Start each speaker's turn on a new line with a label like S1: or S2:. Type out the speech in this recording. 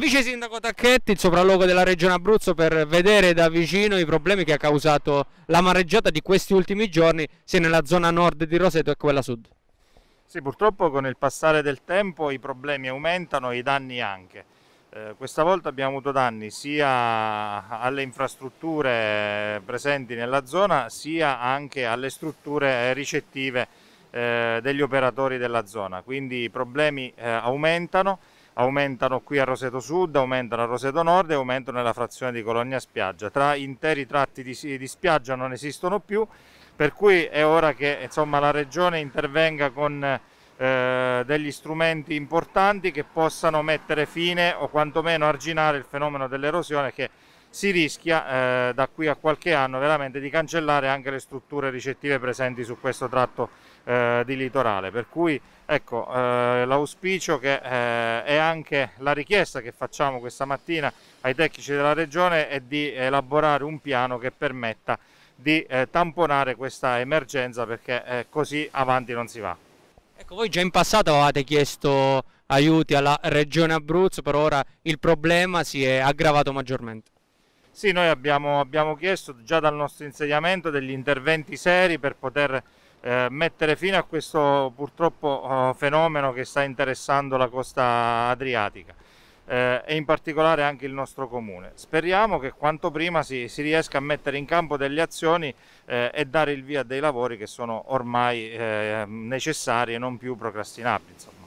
S1: Vice Sindaco Tacchetti, il sopralluogo della Regione Abruzzo per vedere da vicino i problemi che ha causato la mareggiata di questi ultimi giorni sia nella zona nord di Roseto che quella sud.
S2: Sì, purtroppo con il passare del tempo i problemi aumentano e i danni anche. Eh, questa volta abbiamo avuto danni sia alle infrastrutture presenti nella zona sia anche alle strutture ricettive eh, degli operatori della zona, quindi i problemi eh, aumentano aumentano qui a Roseto Sud, aumentano a Roseto Nord e aumentano nella frazione di Colonia Spiaggia. Tra interi tratti di, di spiaggia non esistono più, per cui è ora che insomma, la Regione intervenga con eh, degli strumenti importanti che possano mettere fine o quantomeno arginare il fenomeno dell'erosione che si rischia eh, da qui a qualche anno veramente di cancellare anche le strutture ricettive presenti su questo tratto eh, di litorale per cui ecco eh, l'auspicio che eh, è anche la richiesta che facciamo questa mattina ai tecnici della regione è di elaborare un piano che permetta di eh, tamponare questa emergenza perché eh, così avanti non si va.
S1: Ecco, voi già in passato avevate chiesto aiuti alla regione Abruzzo, però ora
S2: il problema si è aggravato maggiormente. Sì, noi abbiamo, abbiamo chiesto già dal nostro insediamento degli interventi seri per poter eh, mettere fine a questo purtroppo eh, fenomeno che sta interessando la costa adriatica eh, e in particolare anche il nostro comune. Speriamo che quanto prima si, si riesca a mettere in campo delle azioni eh, e dare il via a dei lavori che sono ormai eh, necessari e non più procrastinabili. Insomma.